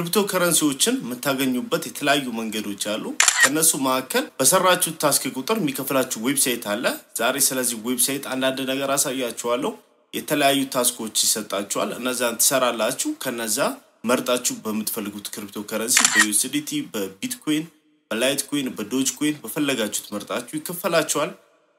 ክሪፕቶ ከረንሲዎችን የምታገኙበት የተለያዩ መንገዶች አሉ። ከእነሱ መካከል በሰራችሁ ታስክ ቁጥር የሚከፍላችሁ ዌብሳይት አለ። ዛሬ ስለዚህ ዌብሳይት አንዳንድ ነገር አሳያችኋለሁ። የተለያዩ ታስኮች ይሰጣችኋል። እነዛን ትሰራላችሁ። ከነዛ መርጣችሁ በምትፈልጉት ክሪፕቶ ከረንሲ በዩስዲቲ፣ በቢትኮይን፣ በላይት ኮይን፣ በዶጅ ኮይን በፈለጋችሁት መርጣችሁ ይከፈላችኋል።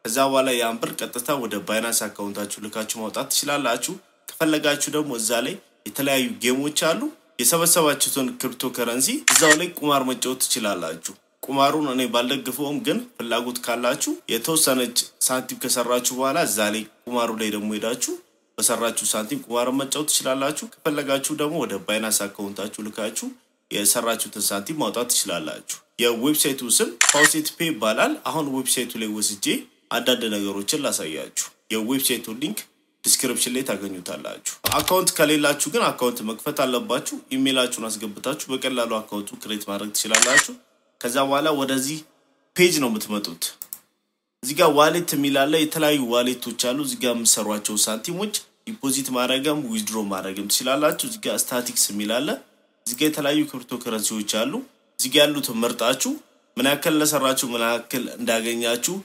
ከዛ በኋላ ያን ብር ቀጥታ ወደ ባይናንስ አካውንታችሁ ልካችሁ ማውጣት ትችላላችሁ። ከፈለጋችሁ ደግሞ እዛ ላይ የተለያዩ ጌሞች አሉ። የሰበሰባችሁትን ክሪፕቶ ከረንሲ እዛው ላይ ቁማር መጫወት ትችላላችሁ። ቁማሩን እኔ ባልደግፈውም፣ ግን ፍላጎት ካላችሁ የተወሰነች ሳንቲም ከሰራችሁ በኋላ እዛ ላይ ቁማሩ ላይ ደግሞ ሄዳችሁ በሰራችሁ ሳንቲም ቁማር መጫወት ትችላላችሁ። ከፈለጋችሁ ደግሞ ወደ ባይናንስ አካውንታችሁ ልካችሁ የሰራችሁትን ሳንቲም ማውጣት ትችላላችሁ። የዌብሳይቱ ስም ፓውሴት ፔ ይባላል። አሁን ዌብሳይቱ ላይ ወስጄ አንዳንድ ነገሮችን ላሳያችሁ። የዌብሳይቱ ሊንክ ዲስክሪፕሽን ላይ ታገኙታላችሁ። አካውንት ከሌላችሁ ግን አካውንት መክፈት አለባችሁ። ኢሜይላችሁን አስገብታችሁ በቀላሉ አካውንቱ ክሬት ማድረግ ትችላላችሁ። ከዛ በኋላ ወደዚህ ፔጅ ነው የምትመጡት። እዚህ ጋር ዋሌት የሚላለ የተለያዩ ዋሌቶች አሉ። እዚህ ጋር የምሰሯቸው ሳንቲሞች ዲፖዚት ማድረግም ዊዝድሮ ማድረግም ትችላላችሁ። እዚህ ጋር ስታቲክስ የሚላለ እዚህ ጋር የተለያዩ ክሪፕቶ ከረንሲዎች አሉ። እዚህ ጋር ያሉት መርጣችሁ ምን ያክል ለሰራችሁ ምን ያክል እንዳገኛችሁ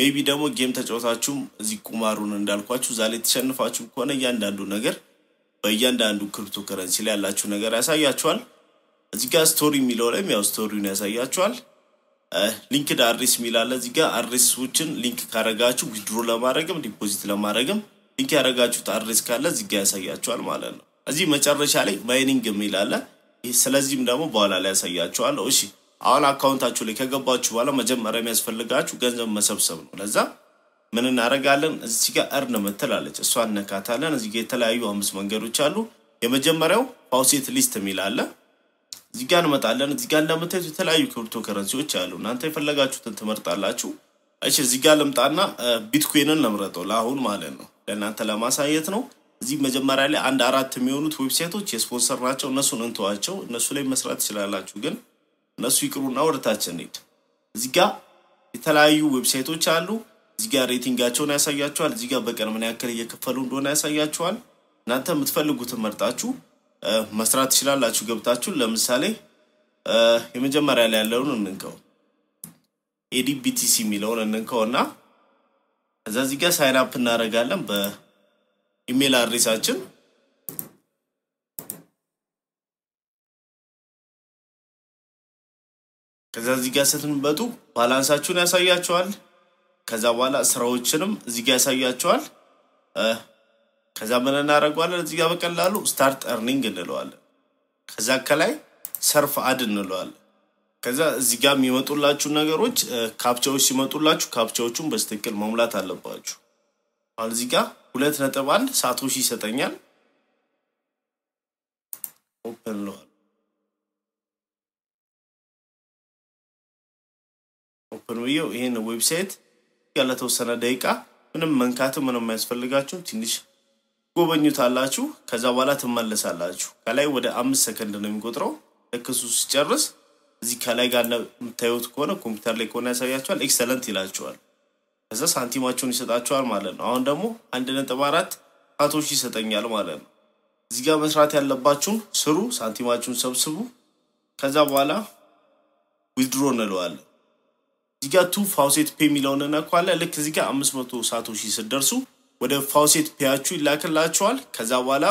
ሜቢ ደግሞ ጌም ተጫወታችሁም እዚህ ቁማሩን እንዳልኳችሁ ላይ ተሸንፋችሁ ከሆነ እያንዳንዱ ነገር በእያንዳንዱ ክሪፕቶ ከረንሲ ላይ ያላችሁ ነገር ያሳያችኋል። እዚህ ጋር ስቶሪ የሚለው ላይም ያው ስቶሪውን ያሳያችኋል። ሊንክድ አድሬስ የሚል አለ እዚህ ጋር አድሬሶችን ሊንክ ካረጋችሁ ዊድሮ ለማድረግም ዲፖዚት ለማድረግም ሊንክ ያደረጋችሁት አድሬስ ካለ እዚህ ጋር ያሳያችኋል ማለት ነው። እዚህ መጨረሻ ላይ ማይኒንግ የሚል አለ። ስለዚህም ደግሞ በኋላ ላይ ያሳያችኋል። እሺ አሁን አካውንታችሁ ላይ ከገባችሁ በኋላ መጀመሪያ የሚያስፈልጋችሁ ገንዘብ መሰብሰብ ነው። ለዛ ምን እናደርጋለን? እዚህ ጋር እርን ምትላለች እሷ እነካታለን። እዚህ ጋር የተለያዩ አምስት መንገዶች አሉ። የመጀመሪያው ፋውሴት ሊስት የሚል አለ። እዚህ ጋር እንመጣለን። እዚህ ጋር እንደምታዩት የተለያዩ ክሪፕቶ ከረንሲዎች አሉ። እናንተ የፈለጋችሁትን ትመርጣላችሁ። እሺ እዚህ ጋር ልምጣና ቢትኮይንን ለምረጠው ለአሁን ማለት ነው፣ ለእናንተ ለማሳየት ነው። እዚህ መጀመሪያ ላይ አንድ አራት የሚሆኑት ዌብሳይቶች የስፖንሰር ናቸው። እነሱን እንተዋቸው። እነሱ ላይ መስራት ትችላላችሁ ግን እነሱ ይቅሩና ወደታችን ታች እንሂድ። እዚህ ጋ የተለያዩ ዌብሳይቶች አሉ። እዚህ ጋ ሬቲንጋቸውን ያሳያችኋል። እዚህ ጋ በቀን ምን ያክል እየከፈሉ እንደሆነ ያሳያችኋል። እናንተ የምትፈልጉትን መርጣችሁ መስራት ትችላላችሁ። ገብታችሁ ለምሳሌ የመጀመሪያ ላይ ያለውን እንንከው፣ ኤዲቢቲሲ የሚለውን እንንከው እና እዛ እዚህ ጋር ሳይን አፕ እናደርጋለን በኢሜይል አድሬሳችን ከዛ እዚህ ጋር ስትመጡ ባላንሳችሁን ያሳያችኋል። ከዛ በኋላ ስራዎችንም እዚህ ጋር ያሳያችኋል። ከዛ ምን እናደርገዋለን? እዚህ ጋር በቀላሉ ስታርት እርኒንግ እንለዋለን። ከዛ ከላይ ሰርፍ አድ እንለዋለን። ከዛ እዚህ ጋር የሚመጡላችሁ ነገሮች ካፕቻዎች ሲመጡላችሁ ካፕቻዎቹን በስትክክል መሙላት አለባችሁ። አሁን እዚህ ጋር ሁለት ነጥብ አንድ ሳቶሺ ይሰጠኛል። ኦፕን ለዋል ኦፕን ብየው ይህን ዌብሳይት ያለተወሰነ ደቂቃ ምንም መንካትም ምንም የማያስፈልጋችሁ ትንሽ ጎበኙታላችሁ። ከዛ በኋላ ትመለሳላችሁ። ከላይ ወደ አምስት ሰከንድ ነው የሚቆጥረው። ለክሱ ሲጨርስ እዚህ ከላይ ጋር የምታዩት ከሆነ ኮምፒውተር ላይ ከሆነ ያሳያችኋል። ኤክሰለንት ይላችኋል። ከዛ ሳንቲማቸውን ይሰጣችኋል ማለት ነው። አሁን ደግሞ አንድ ነጥብ አራት ሀቶች ይሰጠኛል ማለት ነው። እዚህ ጋር መስራት ያለባችሁን ስሩ፣ ሳንቲማችሁን ሰብስቡ። ከዛ በኋላ ዊድሮ እንለዋለን። እዚህ ጋር ቱ ፋውሴት ፔ የሚለውን እነኳለ። ልክ እዚህ ጋር አምስት መቶ ሳቶሺ ስደርሱ ወደ ፋውሴት ፔያችሁ ይላክላችኋል። ከዛ በኋላ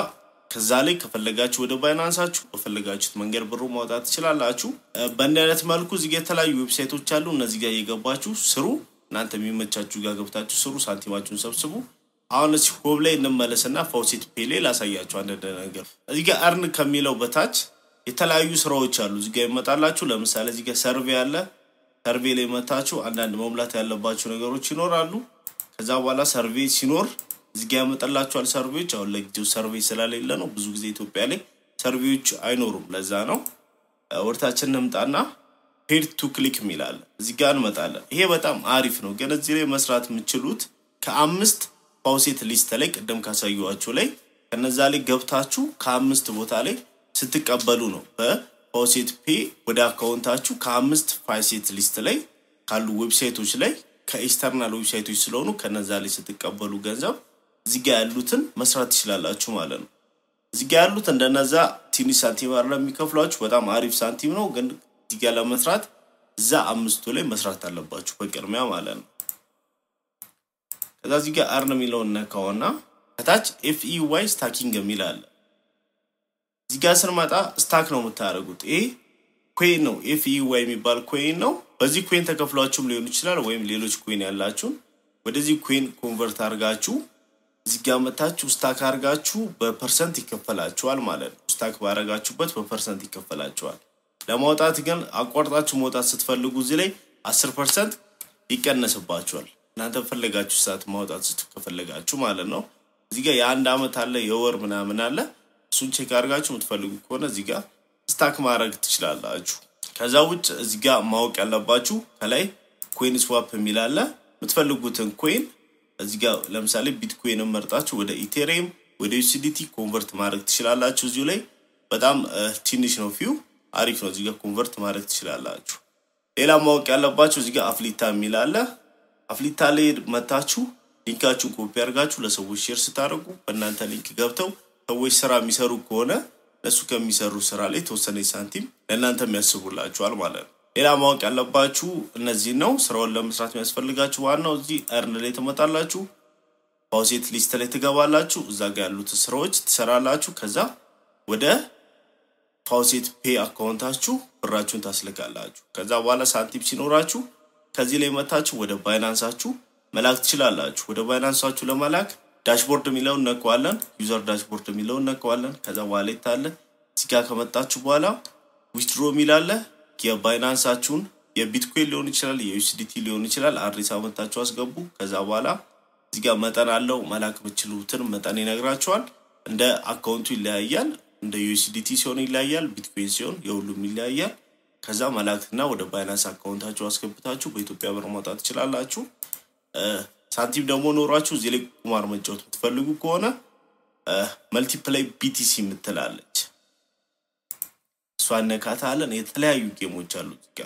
ከዛ ላይ ከፈለጋችሁ ወደ ባይናንሳችሁ በፈለጋችሁት መንገድ ብሩ ማውጣት ትችላላችሁ። በእንዲህ አይነት መልኩ እዚህ እዚጋ የተለያዩ ዌብሳይቶች አሉ። እነዚህ ጋር እየገባችሁ ስሩ። እናንተ የሚመቻችሁ ጋር ገብታችሁ ስሩ። ሳንቲማችሁን ሰብስቡ። አሁን እዚህ ሆብ ላይ እንመለስና ፋውሴት ፔ ላይ ላሳያችሁ አንድ ነገር። እዚህ ጋር እርን ከሚለው በታች የተለያዩ ስራዎች አሉ። እዚህ ጋር ይመጣላችሁ። ለምሳሌ እዚህ ጋር ሰርቬ አለ። ሰርቬ ላይ መታችሁ አንዳንድ መሙላት ያለባቸው ነገሮች ይኖራሉ። ከዛ በኋላ ሰርቬ ሲኖር እዚጋ ያመጣላችኋል ሰርቬዎች። አሁን ለጊዜው ሰርቬ ስለሌለ ነው ብዙ ጊዜ ኢትዮጵያ ላይ ሰርቬዎች አይኖሩም። ለዛ ነው ወርታችን እንምጣና ፔድ ቱ ክሊክ የሚላለ እዚጋ እንመጣለን። ይሄ በጣም አሪፍ ነው፣ ግን እዚህ ላይ መስራት የምችሉት ከአምስት ፋውሴት ሊስት ላይ ቅድም ካሳዩዋችሁ ላይ ከነዛ ላይ ገብታችሁ ከአምስት ቦታ ላይ ስትቀበሉ ነው። ፖሲት ፒ ወደ አካውንታችሁ ከአምስት ፋሲት ሊስት ላይ ካሉ ዌብሳይቶች ላይ ከኤክስተርናል ዌብሳይቶች ስለሆኑ ከነዛ ላይ ስትቀበሉ ገንዘብ እዚጋ ያሉትን መስራት ትችላላችሁ ማለት ነው። እዚጋ ያሉት እንደነዛ ትንሽ ሳንቲም አለ የሚከፍሏችሁ በጣም አሪፍ ሳንቲም ነው፣ ግን እዚጋ ለመስራት እዛ አምስቱ ላይ መስራት አለባችሁ በቅድሚያ ማለት ነው። ከዛ እዚጋ አርን የሚለውን ነካውና ከታች ኤፍኢዋይ ስታኪንግ የሚል አለ። እዚህ ጋር ስንመጣ ስታክ ነው የምታደርጉት። ይህ ኮይን ነው ኤፍ ዋይ e የሚባል ኮይን ነው። በዚህ ኮይን ተከፍሏችሁም ሊሆን ይችላል፣ ወይም ሌሎች ኮይን ያላችሁም ወደዚህ ኮይን ኮንቨርት አድርጋችሁ እዚህ ጋር መታችሁ ስታክ አድርጋችሁ በፐርሰንት ይከፈላችኋል ማለት ነው። ስታክ ባረጋችሁበት በፐርሰንት ይከፈላችኋል። ለማውጣት ግን አቋርጣችሁ መውጣት ስትፈልጉ እዚህ ላይ አስር ፐርሰንት ይቀነስባችኋል። እናንተ ፈለጋችሁ ሰዓት ማውጣት ከፈለጋችሁ ማለት ነው። እዚህ ጋር የአንድ ዓመት አለ የወር ምናምን አለ። እሱን ቼክ አድርጋችሁ የምትፈልጉ ከሆነ እዚህ ጋር ስታክ ማድረግ ትችላላችሁ። ከዛ ውጭ እዚህ ጋር ማወቅ ያለባችሁ ከላይ ኮይን ስዋፕ የሚል አለ። የምትፈልጉትን ኮይን እዚህ ጋር ለምሳሌ ቢትኮይን መርጣችሁ ወደ ኢቴሪየም ወደ ዩሲዲቲ ኮንቨርት ማድረግ ትችላላችሁ። እዚሁ ላይ በጣም ትንሽ ነው ፊው አሪፍ ነው። እዚጋ ኮንቨርት ማድረግ ትችላላችሁ። ሌላ ማወቅ ያለባችሁ እዚጋ አፍሊታ የሚል አለ። አፍሊታ ላይ መታችሁ ሊንካችሁን ኮፒ አድርጋችሁ ለሰዎች ሼር ስታደርጉ በእናንተ ሊንክ ገብተው ሰዎች ስራ የሚሰሩ ከሆነ እነሱ ከሚሰሩ ስራ ላይ የተወሰነ ሳንቲም ለእናንተ የሚያስቡላችኋል ማለት ነው። ሌላ ማወቅ ያለባችሁ እነዚህ ነው። ስራውን ለመስራት የሚያስፈልጋችሁ ዋናው እዚህ እርን ላይ ትመጣላችሁ። ፓውሴት ሊስት ላይ ትገባላችሁ። እዛ ጋር ያሉት ስራዎች ትሰራላችሁ። ከዛ ወደ ፓውሴት ፔ አካውንታችሁ ብራችሁን ታስልካላችሁ። ከዛ በኋላ ሳንቲም ሲኖራችሁ ከዚህ ላይ መታችሁ ወደ ባይናንሳችሁ መላክ ትችላላችሁ። ወደ ባይናንሳችሁ ለመላክ ዳሽቦርድ የሚለውን ነቀዋለን። ዩዘር ዳሽቦርድ የሚለውን ነቀዋለን። ከዛ ዋሌት አለ። እዚጋ ከመጣችሁ በኋላ ዊትድሮ የሚላለ የባይናንሳችሁን የቢትኮይን ሊሆን ይችላል፣ የዩስዲቲ ሊሆን ይችላል። አድሬስ አመታችሁ አስገቡ። ከዛ በኋላ እዚጋ መጠን አለው። መላክ የምትችሉትን መጠን ይነግራችኋል። እንደ አካውንቱ ይለያያል። እንደ ዩስዲቲ ሲሆን ይለያያል። ቢትኮይን ሲሆን የሁሉም ይለያያል። ከዛ መላክትና ወደ ባይናንስ አካውንታችሁ አስገብታችሁ በኢትዮጵያ ብር ማውጣት ትችላላችሁ። ሳንቲም ደግሞ ኖሯችሁ እዚህ ላይ ቁማር መጫወት የምትፈልጉ ከሆነ መልቲፕላይ ቢቲሲ የምትላለች እሷ ነካታ አለን። የተለያዩ ጌሞች አሉ እዚጋ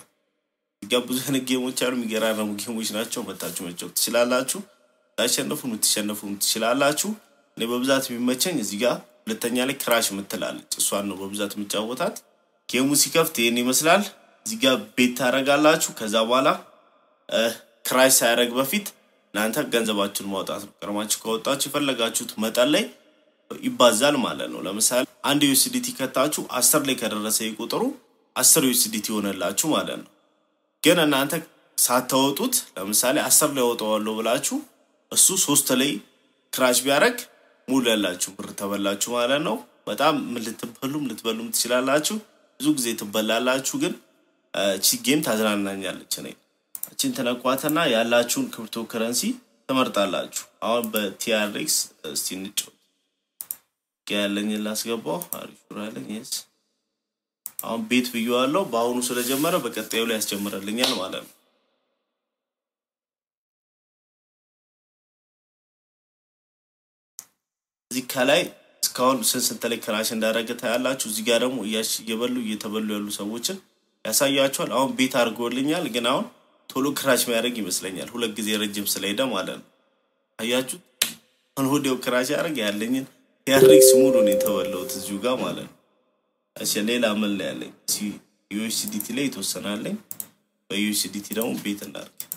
እዚጋ ብዙ አይነት ጌሞች አሉ። የሚገራረሙ ጌሞች ናቸው። መታችሁ መጫወት ትችላላችሁ። ታሸነፉ ትሸነፉ ትችላላችሁ። እኔ በብዛት የሚመቸኝ እዚጋ ሁለተኛ ላይ ክራሽ የምትላለች እሷን ነው በብዛት የምጫወታት። ጌሙ ሲከፍት ይህን ይመስላል። እዚጋ ቤት ታደርጋላችሁ። ከዛ በኋላ ክራሽ ሳያደርግ በፊት እናንተ ገንዘባችሁን ማውጣት ነው። ቀርማችሁ የፈለጋችሁት መጠን ላይ ይባዛል ማለት ነው። ለምሳሌ አንድ ዩኤስዲቲ ከታችሁ አስር ላይ ከደረሰ ቁጥሩ አስር ዩኤስዲቲ ይሆነላችሁ ማለት ነው። ግን እናንተ ሳታወጡት ለምሳሌ አስር ላይ አወጣዋለሁ ብላችሁ እሱ ሶስት ላይ ክራሽ ቢያደርግ ሙሉ ያላችሁ ብር ተበላችሁ ማለት ነው። በጣም ልትበሉም ልትበሉም ትችላላችሁ። ብዙ ጊዜ ትበላላችሁ። ግን ቺ ጌም ታዝናናኛለች እኔ እችን ተነኳትና ያላችሁን ክሪፕቶ ከረንሲ ትመርጣላችሁ። አሁን በቲአርኤክስ እስቲ እንጮ ያለኝ ላስገባው አሪፍ ራለኝ ስ አሁን ቤት ብየዋለው። በአሁኑ ስለጀመረ በቀጣዩ ላይ ያስጀምረልኛል ማለት ነው። እዚህ ከላይ እስካሁን ስንት ስንት ላይ ክራሽ እንዳደረገ ታያላችሁ። እዚህ ጋር ደግሞ እያሽ እየበሉ እየተበሉ ያሉ ሰዎችን ያሳያቸዋል። አሁን ቤት አድርጎልኛል ግን አሁን ቶሎ ክራሽ የሚያደርግ ይመስለኛል። ሁለት ጊዜ ረጅም ስለሄደ ማለት ነው። አያችሁ አንሆዴው ክራሽ ያደርግ ያለኝን ቲያትሪክስ ነው የተወለውት እዚሁ ጋር ማለት ነው። እሺ ሌላ ምን ላይ ያለኝ? ዩኤስዲቲ ላይ የተወሰናለኝ። በዩኤስዲቲ ደግሞ ቤት እናደርግ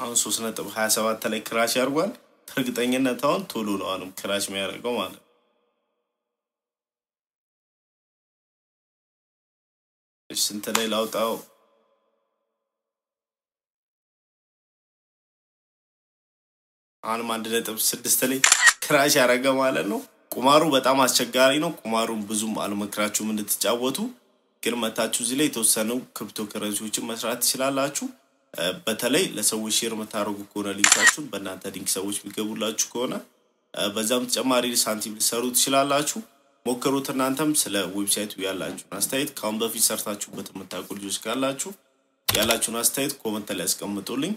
አሁን ሶስት ነጥብ ሀያ ሰባት ላይ ክራሽ ያርጓል። እርግጠኝነት አሁን ቶሎ ነው አሁንም ክራሽ የሚያደርገው ማለት ነው። ስንት ላይ ላውጣው? አሁንም አንድ ነጥብ ስድስት ላይ ክራሽ ያደረገ ማለት ነው። ቁማሩ በጣም አስቸጋሪ ነው። ቁማሩን ብዙም አልመክራችሁም እንድትጫወቱ፣ ግን መታችሁ እዚህ ላይ የተወሰኑ ክሪፕቶ ከረንሲዎችን መስራት ትችላላችሁ። በተለይ ለሰዎች ሼር የምታደርጉ ከሆነ ሊንካችሁን በእናንተ ሊንክ ሰዎች የሚገቡላችሁ ከሆነ በዛም ተጨማሪ ሳንቲም ሊሰሩ ትችላላችሁ። ሞክሩት። እናንተም ስለ ዌብሳይቱ ያላችሁን አስተያየት ከአሁን በፊት ሰርታችሁበት የምታውቁ ልጆች ካላችሁ ያላችሁን አስተያየት ኮመንት ላይ ያስቀምጡልኝ።